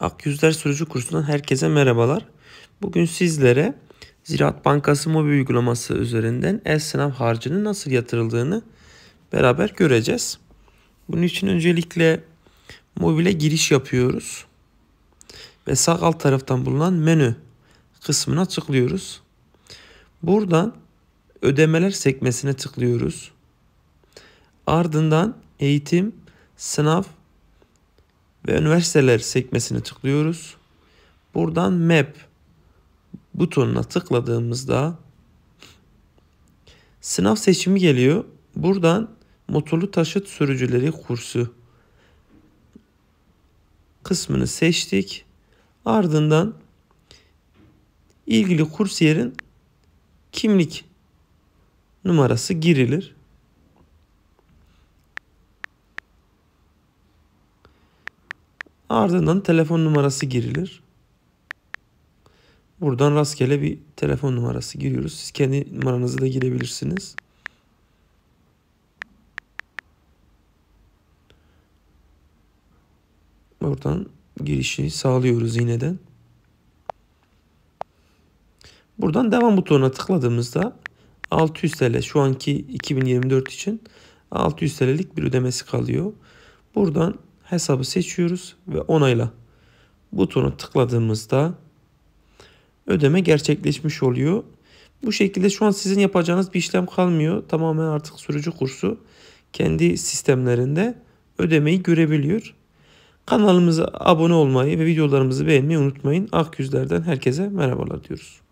Akyüzler Sürücü Kursundan herkese merhabalar. Bugün sizlere Ziraat Bankası mobil uygulaması üzerinden e-sınav harcının nasıl yatırıldığını beraber göreceğiz. Bunun için öncelikle mobile giriş yapıyoruz. Ve sağ alt taraftan bulunan menü kısmına tıklıyoruz. Buradan ödemeler sekmesine tıklıyoruz. Ardından eğitim, sınav ve üniversiteler sekmesini tıklıyoruz. Buradan map butonuna tıkladığımızda sınav seçimi geliyor. Buradan motorlu taşıt sürücüleri kursu kısmını seçtik. Ardından ilgili kurs yerin kimlik numarası girilir. Ardından telefon numarası girilir. Buradan rastgele bir telefon numarası giriyoruz. Siz kendi numaranızı da girebilirsiniz. Buradan girişi sağlıyoruz iğneden. Buradan devam butonuna tıkladığımızda 600 TL şu anki 2024 için 600 TL'lik bir ödemesi kalıyor. Buradan hesabı seçiyoruz ve onayla butonu tıkladığımızda ödeme gerçekleşmiş oluyor. Bu şekilde şu an sizin yapacağınız bir işlem kalmıyor. Tamamen artık sürücü kursu kendi sistemlerinde ödemeyi görebiliyor. Kanalımıza abone olmayı ve videolarımızı beğenmeyi unutmayın. Akgüzlerden herkese merhabalar diyoruz.